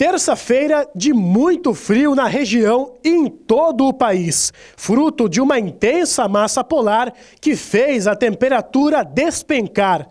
Terça-feira de muito frio na região e em todo o país, fruto de uma intensa massa polar que fez a temperatura despencar.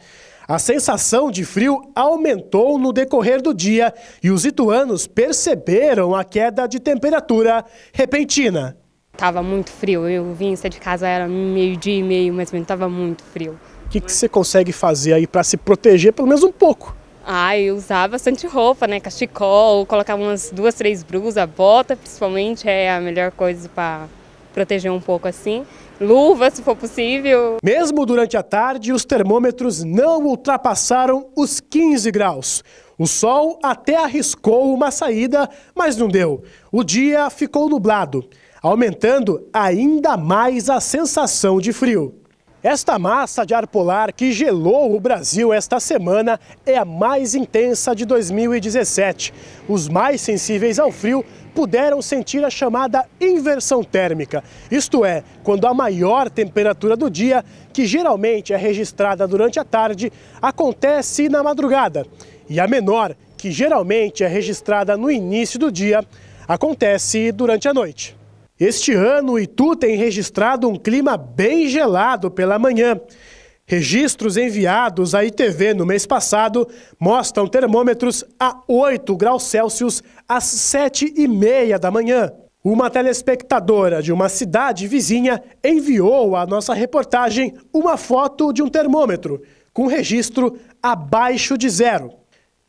A sensação de frio aumentou no decorrer do dia e os ituanos perceberam a queda de temperatura repentina. Tava muito frio, eu vim sair de casa era meio-dia e meio, mas estava muito frio. O que, que você consegue fazer aí para se proteger pelo menos um pouco? Ah, eu usava bastante roupa, né? Cachecol, colocava umas duas, três blusas, bota principalmente é a melhor coisa para proteger um pouco assim. Luva, se for possível. Mesmo durante a tarde, os termômetros não ultrapassaram os 15 graus. O sol até arriscou uma saída, mas não deu. O dia ficou nublado, aumentando ainda mais a sensação de frio. Esta massa de ar polar que gelou o Brasil esta semana é a mais intensa de 2017. Os mais sensíveis ao frio puderam sentir a chamada inversão térmica, isto é, quando a maior temperatura do dia, que geralmente é registrada durante a tarde, acontece na madrugada, e a menor, que geralmente é registrada no início do dia, acontece durante a noite. Este ano, o Itu tem registrado um clima bem gelado pela manhã. Registros enviados à ITV no mês passado mostram termômetros a 8 graus Celsius às 7 e meia da manhã. Uma telespectadora de uma cidade vizinha enviou à nossa reportagem uma foto de um termômetro com registro abaixo de zero.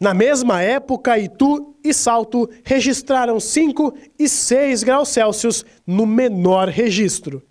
Na mesma época, Itu e Salto registraram 5 e 6 graus Celsius no menor registro.